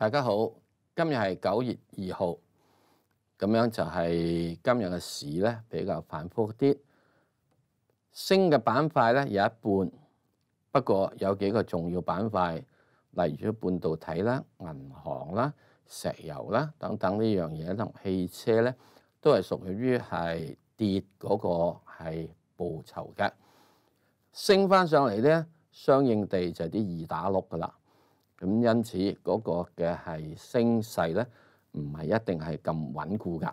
大家好，今日系九月二号，咁样就系今日嘅市咧比较反复啲，升嘅板块咧有一半，不过有几个重要板块，例如半导体啦、银行啦、石油啦等等呢样嘢同汽车咧，都系属于于系跌嗰个系报酬嘅，升翻上嚟咧，相应地就系啲二打六噶啦。咁因此嗰個嘅係升勢咧，唔係一定係咁穩固㗎。